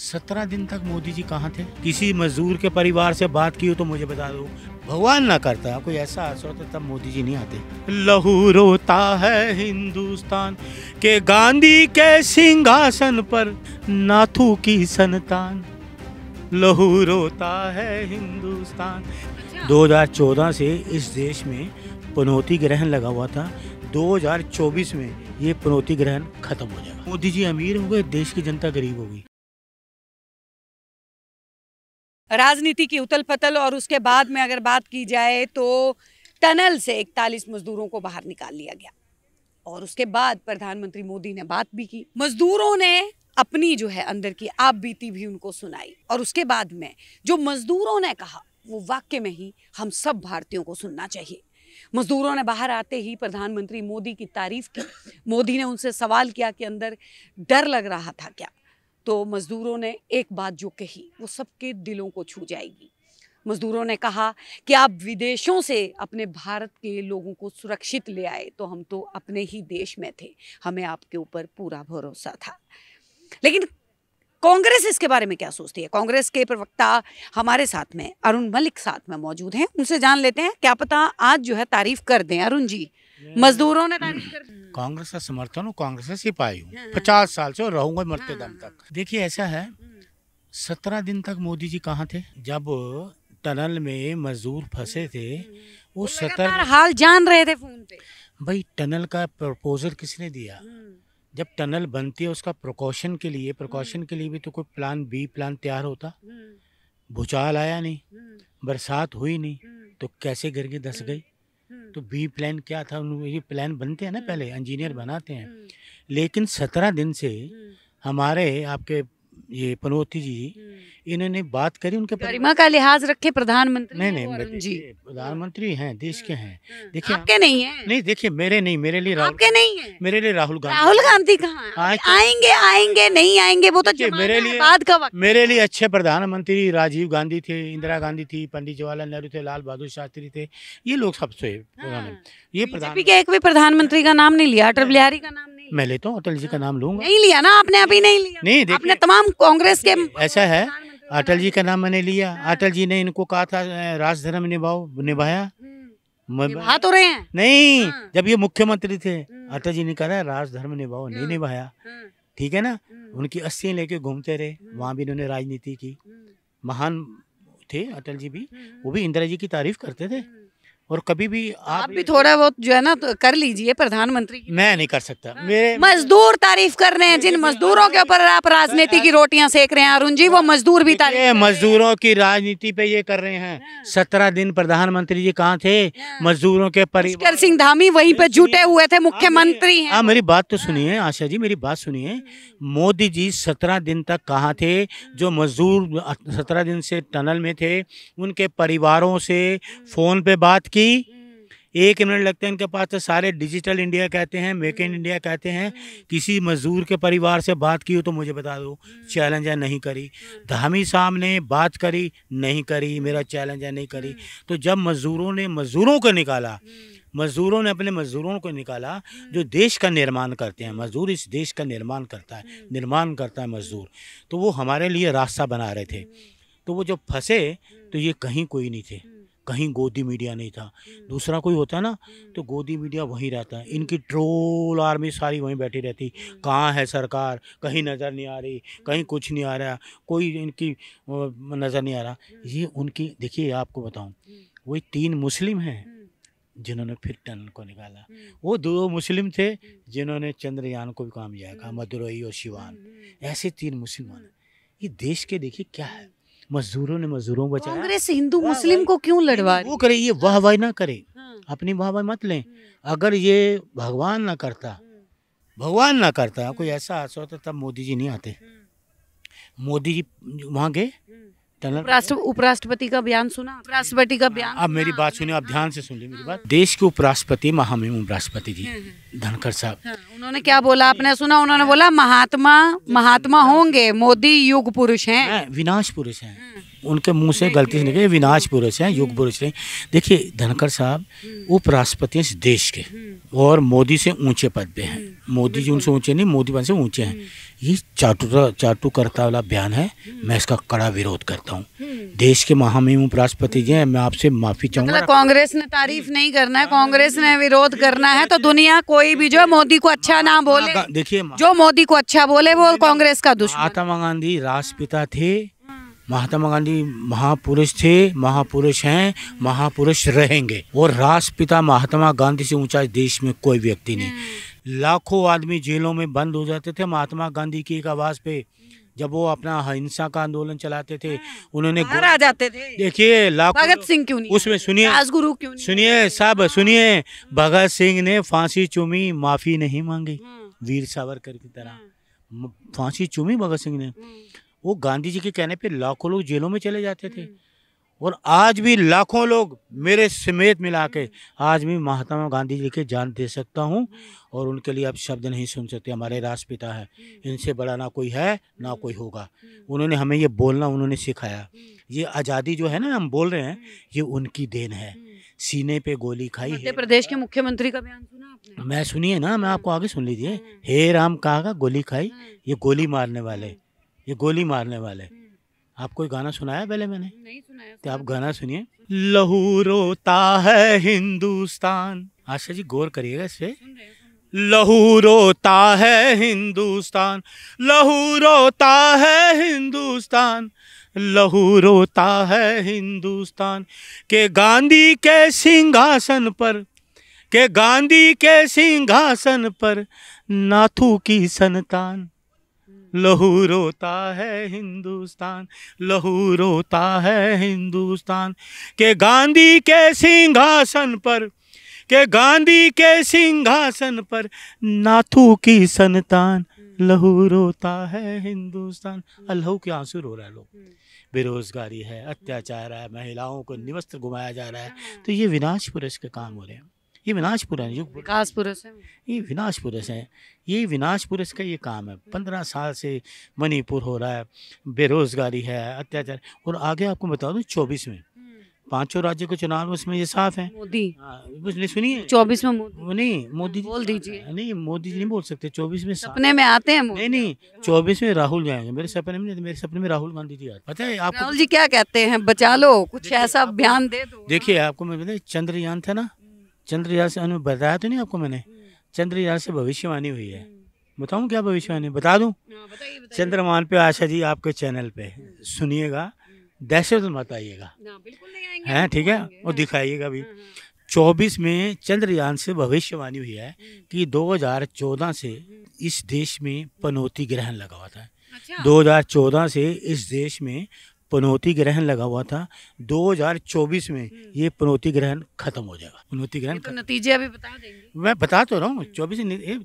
सत्रह दिन तक मोदी जी कहाँ थे किसी मजदूर के परिवार से बात की हो तो मुझे बता दो भगवान ना करता कोई ऐसा आसर होता तो तब मोदी जी नहीं आते लहू रोता है हिंदुस्तान के गांधी के सिंहासन पर नाथू की संतान लहू रोता है हिंदुस्तान 2014 अच्छा। से इस देश में पनौती ग्रहण लगा हुआ था 2024 में ये पनौती ग्रहण खत्म हो जाएगा मोदी जी अमीर हो गए देश की जनता गरीब होगी राजनीति की उथल पतल और उसके बाद में अगर बात की जाए तो टनल से इकतालीस मजदूरों को बाहर निकाल लिया गया और उसके बाद प्रधानमंत्री मोदी ने बात भी की मजदूरों ने अपनी जो है अंदर की आप बीती भी उनको सुनाई और उसके बाद में जो मजदूरों ने कहा वो वाक्य में ही हम सब भारतीयों को सुनना चाहिए मजदूरों ने बाहर आते ही प्रधानमंत्री मोदी की तारीफ की मोदी ने उनसे सवाल किया कि अंदर डर लग रहा था क्या तो मज़दूरों ने एक बात जो कही वो सबके दिलों को छू जाएगी मज़दूरों ने कहा कि आप विदेशों से अपने भारत के लोगों को सुरक्षित ले आए तो हम तो अपने ही देश में थे हमें आपके ऊपर पूरा भरोसा था लेकिन कांग्रेस इसके बारे में क्या सोचती है कांग्रेस के प्रवक्ता हमारे साथ में अरुण मलिक साथ में मौजूद हैं उनसे जान लेते हैं क्या पता आज जो है तारीफ कर दें अरुण जी मजदूरों ने hmm. Hmm. कांग्रेस का समर्थन हूँ कांग्रेस का सिपाही हूँ पचास साल से रहूंगा मरते हाँ, दम हाँ, तक हाँ। देखिए ऐसा है hmm. सत्रह दिन तक मोदी जी कहाँ थे जब टनल में मजदूर फंसे थे वो सत्रह हाल जान रहे थे फोन पे भाई टनल का प्रपोजल किसने दिया जब टनल बनती है उसका प्रकोशन के लिए प्रिकॉशन के लिए भी तो कोई प्लान बी प्लान तैयार होता भूचाल आया नहीं बरसात हुई नहीं तो कैसे गिर के दस गई हम्म। तो बी प्लान क्या था ये प्लान बनते हैं ना हम्म, पहले इंजीनियर हम्म, बनाते हैं लेकिन सत्रह दिन से हमारे आपके ये पनौती जी हम्म। इन्होंने बात करी उनके गरिमा का लिहाज रखे प्रधानमंत्री नहीं नहीं जी प्रधानमंत्री हैं देश के हम्म, हैं हम्म, देखिए आपके नहीं है नहीं देखिए मेरे नहीं मेरे लिए राहुल आपके नहीं है मेरे लिए राहुल गांधी राहुल गांधी कहाँ आएंगे आएंगे नहीं आएंगे वो तो मेरे लिए बाद का वक्त मेरे लिए अच्छे प्रधानमंत्री राजीव गांधी थे इंदिरा हाँ। गांधी थी पंडित जवाहरलाल नेहरू थे लाल बहादुर शास्त्री थे ये लोग सबसे हाँ। ये एक भी प्रधानमंत्री का नाम नहीं लिया अटल बिहारी का नाम मैं लेता हूँ अटल जी का हाँ। नाम लूंगा नहीं लिया ना आपने अभी नहीं लिया नहीं आपने तमाम कांग्रेस के ऐसा है अटल जी का नाम मैंने लिया अटल जी ने इनको कहा था राजधर्म निभाओ निभाया निभा तो रहे हैं नहीं हाँ। जब ये मुख्यमंत्री थे हम्म। अटल जी ने कहा था राजधर्म निभाओ नहीं हाँ। निभाया हाँ। ठीक है ना हम्म। उनकी अस्सी लेके घूमते रहे हम्म। वहाँ भी इन्होंने राजनीति की महान थे अटल जी भी वो भी इंदिरा जी की तारीफ करते थे और कभी भी तो आप, आप भी थोड़ा बहुत जो है ना तो कर लीजिए प्रधानमंत्री मैं नहीं कर सकता हाँ। मेरे मजदूर तारीफ कर रहे हैं जिन मजदूरों के ऊपर आप राजनीति की रोटियां सेक रहे हैं अरुण जी वो मजदूर भी तारीफ मजदूरों की राजनीति पे ये कर रहे हैं हाँ। सत्रह दिन प्रधानमंत्री जी कहाँ थे हाँ। मजदूरों के परिवार सिंह धामी वहीं पे जुटे हुए थे मुख्यमंत्री हाँ मेरी बात तो सुनिए आशा जी मेरी बात सुनिए मोदी जी सत्रह दिन तक कहाँ थे जो मजदूर सत्रह दिन से टनल में थे उनके परिवारों से फोन पे बात की कि हम्म। एक मिनट लगते हैं इनके पास तो सारे डिजिटल इंडिया कहते हैं मेक इन हम्म। इंडिया कहते हैं हम्म। किसी मजदूर के परिवार से बात की हो तो मुझे बता दो चैलेंज है नहीं करी धामी साहब ने बात करी नहीं करी मेरा चैलेंज है नहीं करी तो जब मजदूरों ने मजदूरों को निकाला मजदूरों ने अपने मजदूरों को निकाला जो देश का निर्माण करते हैं मजदूर इस देश का निर्माण करता है निर्माण करता है मजदूर तो वो हमारे लिए रास्ता बना रहे थे तो वो जब फंसे तो ये कहीं कोई नहीं थे कहीं गोदी मीडिया नहीं था हम्म। दूसरा कोई होता है ना हम्म। तो गोदी मीडिया वहीं रहता है इनकी ट्रोल आर्मी सारी वहीं बैठी रहती हम्म। कहाँ है सरकार कहीं नज़र नहीं आ रही कहीं कुछ नहीं आ रहा कोई इनकी नज़र नहीं आ रहा ये उनकी देखिए आपको बताऊँ वही तीन मुस्लिम हैं जिन्होंने फिर टन को निकाला वो दो मुस्लिम थे जिन्होंने चंद्रयान को भी कामयाब किया मदुरई और शिवान ऐसे तीन मुस्लिम ये देश के देखिए क्या है मजदूरों ने मजदूरों बचाया कांग्रेस हिंदू हाँ मुस्लिम को क्यों लड़वा वो करे ये वाह वाह ना करे हाँ। अपनी वाह वाह मत लें हम्म। अगर ये भगवान ना करता हम्म। भगवान ना करता कोई हम्म। ऐसा हादसा होता तो तब मोदी जी नहीं आते मोदी जी वहाँ गए उपराष्ट्रपति का बयान सुना उपराष्ट्रपति का बयान आप मेरी बात सुनिए आप ध्यान से सुन ली मेरी बात हाँ। देश के उपराष्ट्रपति महामहिम उपराष्ट्रपति जी हाँ, हाँ। धनखड़ साहब उन्होंने क्या बोला आपने सुना उन्होंने बोला महात्मा महात्मा होंगे मोदी युग पुरुष हैं विनाश पुरुष हैं उनके मुंह से गलती से निकले विनाश पुरुष हैं युग पुरुष हैं देखिए धनखड़ साहब उपराष्ट्रपति हम्म। हैं इस देश के हम्म। और मोदी से ऊंचे पद पे हैं हम्म। मोदी जी उनसे ऊंचे नहीं मोदी पद से ऊंचे हैं ये चाटू चाटू करता वाला बयान है मैं इसका कड़ा विरोध करता हूँ देश के महामहिम उपराष्ट्रपति जी हैं मैं आपसे माफी मतलब चाहूंगा कांग्रेस ने तारीफ नहीं करना है कांग्रेस ने विरोध करना है तो दुनिया कोई भी जो मोदी को अच्छा ना बोले देखिए जो मोदी को अच्छा बोले वो कांग्रेस का दुश्मन महात्मा गांधी राष्ट्रपिता थे महात्मा गांधी महापुरुष थे महापुरुष हैं महापुरुष रहेंगे और राष्ट्रपिता महात्मा गांधी से ऊंचा देश में कोई व्यक्ति नहीं हम्म। लाखों आदमी जेलों में बंद हो जाते थे महात्मा गांधी की एक आवाज़ पे जब वो अपना हिंसा का आंदोलन चलाते थे हाँ। उन्होंने आ जाते थे देखिए लाखों भगत सिंह क्यों नहीं उसमें सुनिए राजगुरु क्यों सुनिए सब हाँ। सुनिए भगत सिंह ने फांसी चुमी माफ़ी नहीं मांगी हाँ। वीर सावरकर की तरह फांसी चुमी भगत सिंह ने वो गांधी जी के कहने पे लाखों लोग जेलों में चले जाते थे हम्म। और आज भी लाखों लोग मेरे समेत मिला के हम्म। आज भी महात्मा गांधी जी के जान दे सकता हूँ हम्म। और उनके लिए आप शब्द नहीं सुन सकते हमारे राष्ट्रपिता हैं इनसे बड़ा ना कोई है ना कोई होगा उन्होंने हमें ये बोलना उन्होंने सिखाया ये आज़ादी जो है ना हम बोल रहे हैं ये उनकी देन है सीने पे गोली खाई मध्य प्रदेश के मुख्यमंत्री का बयान सुना आपने मैं सुनिए ना मैं आपको आगे सुन लीजिए हाँ। हे राम कहा गोली खाई हाँ। ये गोली मारने वाले हाँ। ये गोली मारने वाले हम्म। आपको गाना सुनाया पहले मैंने नहीं सुनाया तो आप गाना सुनिए लहू रोता है हिंदुस्तान आशा जी गौर करिएगा इसे लहू रोता है हिंदुस्तान लहू रोता है हिंदुस्तान लहू रोता है हिंदुस्तान के गांधी के सिंहासन पर के गांधी के सिंहासन पर नाथू की संतान लहू रोता है हिंदुस्तान लहू रोता है हिंदुस्तान के गांधी के सिंहासन पर के गांधी के सिंहासन पर नाथू की संतान लहू रोता है हिंदुस्तान अल्लाहू के आंसू रो रहा है लोग बेरोजगारी है अत्याचार है महिलाओं को निवस्त्र घुमाया जा रहा है तो ये विनाश पुरुष के काम हो रहे हैं ये विनाशपुरा है जो विकासपुर ये विनाश पुरुष है ये पुरुष का ये काम है पंद्रह साल से मणिपुर हो रहा है बेरोजगारी है अत्याचार और आगे आपको बता दूँ चौबीस में हम्म। पांचों राज्य के चुनाव उसमें ये साफ है मोदी हाँ, सुनिए चौबीस में मोदी नहीं मोदी बोल दीजिए हाँ, नहीं मोदी जी नहीं बोल सकते चौबीस में सपने में आते हैं नहीं नहीं चौबीस में राहुल जाएंगे मेरे सपने में मेरे सपने में राहुल गांधी जी आते पता है आप राहुल जी क्या कहते हैं बचा लो कुछ ऐसा बयान दे दो देखिए आपको मैं चंद्रयान था ना चंद्रयान से अनु बताया तो नहीं आपको मैंने हम्म। चंद्रयान से भविष्यवाणी हुई है बताऊं क्या भविष्यवाणी बता दूं हाँ, चंद्रमान पे आशा जी आपके चैनल पे हम्म। सुनिएगा हम्म। दहशत मत आइएगा हैं ठीक है और दिखाइएगा भी 24 हाँ, हाँ। में चंद्रयान से भविष्यवाणी हुई है कि 2014 से इस देश में पनौती ग्रहण लगा हुआ था अच्छा। दो से इस देश में पनौती ग्रहण लगा हुआ था 2024 में हम्म। ये पनौती ग्रहण खत्म हो जाएगा पनौती ग्रहण तो नतीजे अभी बता देंगे मैं बता तो रहा हूँ हम्म। चौबीस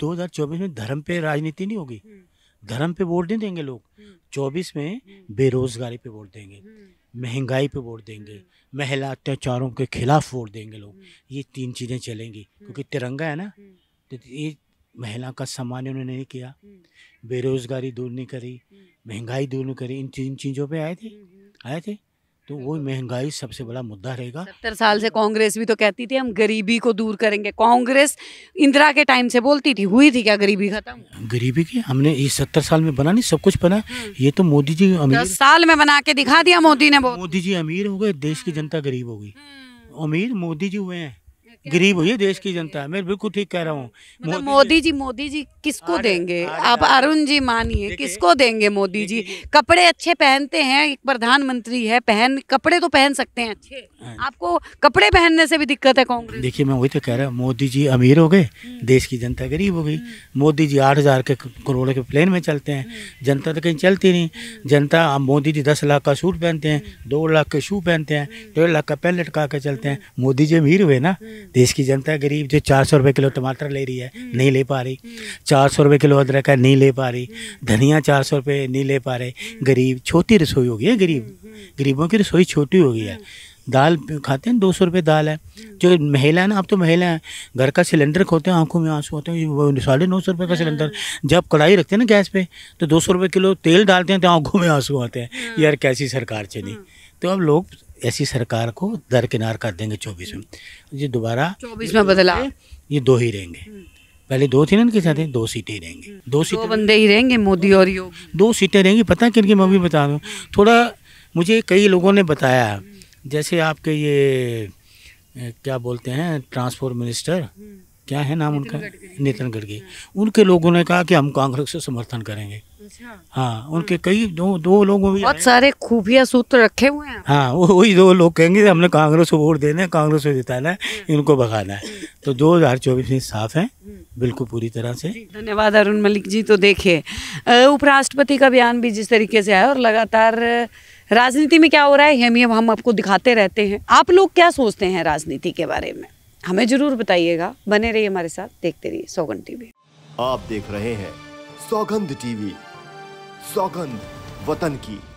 दो हज़ार चौबीस में धर्म पे राजनीति नहीं होगी हम्म। धर्म पे वोट नहीं देंगे लोग चौबीस में बेरोजगारी पे वोट देंगे महंगाई पे वोट देंगे महिला अत्याचारों के खिलाफ वोट देंगे लोग ये तीन चीज़ें चलेंगी क्योंकि तिरंगा है ना तो ये महिला का सम्मान उन्होंने नहीं किया हम्म। बेरोज़गारी दूर नहीं करी हम्म। महंगाई दूर नहीं करी इन तीन चीज़ों पे आए थे हम्म, आए थे तो वो महंगाई सबसे बड़ा मुद्दा रहेगा सत्तर साल से कांग्रेस भी तो कहती थी हम गरीबी को दूर करेंगे कांग्रेस इंदिरा के टाइम से बोलती थी हुई थी क्या गरीबी खत्म गरीबी की हमने ये सत्तर साल में बना नहीं सब कुछ बना ये तो मोदी जी अमीर दस साल में बना के दिखा दिया मोदी ने मोदी जी अमीर हो गए देश की जनता गरीब हो गई अमीर मोदी जी हुए हैं गरीब हुई है देश की जनता मैं बिल्कुल ठीक कह रहा हूँ मतलब मोदी जी मोदी जी किसको आरे, देंगे आरे, आप अरुण जी मानिए किसको देंगे मोदी जी कपड़े अच्छे पहनते हैं एक प्रधानमंत्री है पहन कपड़े तो पहन सकते हैं अच्छे हाँ आपको कपड़े पहनने से भी दिक्कत है कांग्रेस देखिए मैं वही तो कह रहा हूँ मोदी जी अमीर हो गए हम्म। देश की जनता गरीब हो गई हम्म। मोदी जी आठ हजार के करोड़ के प्लेन में चलते हैं हम्म। जनता तो कहीं चलती नहीं जनता मोदी जी दस लाख का सूट पहनते हैं दो लाख के शू पहनते हैं डेढ़ लाख का पेन लटका के चलते हैं मोदी जी अमीर हुए ना देश की जनता गरीब जो चार सौ रुपये किलो टमाटर ले रही है हम्म। नहीं ले पा रही हम्म। चार सौ रुपये किलो अदरक है नहीं ले पा रही हम्म। धनिया चार सौ रुपये नहीं ले पा रहे गरीब छोटी रसोई हो गई है गरीब गरीबों की रसोई छोटी हो गई है दाल खाते हैं दो सौ रुपये दाल है जो महिला है ना अब तो महिला है घर का सिलेंडर खोते हैं आंखों में आंसू होते हैं साढ़े नौ सौ रुपये का सिलेंडर जब कढ़ाई रखते हैं ना गैस पे तो दो सौ रुपये किलो तेल डालते हैं तो आंखों में आंसू आते हैं यार कैसी सरकार चली तो अब लोग ऐसी सरकार को दरकिनार कर देंगे चौबीस में ये दोबारा चौबीस में बदला ये दो ही रहेंगे हम्म। पहले दो थी ना इनके साथ दो सीटें ही रहेंगी हम्म। दो सीटें बंदे ही रहेंगे मोदी और योगी दो सीटें रहेंगी पता किनकी मैं भी बता दूँ थोड़ा मुझे कई लोगों ने बताया हम्म। जैसे आपके ये क्या बोलते हैं ट्रांसपोर्ट मिनिस्टर क्या है नाम उनका नितिन गडकरी उनके लोगों ने कहा कि हम कांग्रेस से समर्थन करेंगे अच्छा। हाँ, हाँ उनके कई दो दो लोगों भी बहुत सारे खुफिया सूत्र रखे हुए हैं हाँ वही दो लोग कहेंगे हमने कांग्रेस को वोट देना है कांग्रेस को जिताना है हम्म। इनको भगाना है हम्म। तो दो हजार चौबीस में साफ है हम्म। बिल्कुल पूरी तरह से धन्यवाद अरुण मलिक जी तो देखिये उपराष्ट्रपति का बयान भी जिस तरीके से आया और लगातार राजनीति में क्या हो रहा है हम हम आपको दिखाते रहते हैं आप लोग क्या सोचते हैं राजनीति के बारे में हमें जरूर बताइएगा बने रहिए हमारे साथ देखते रहिए सौगंध टीवी आप देख रहे हैं सौगंध टीवी सौगंध वतन की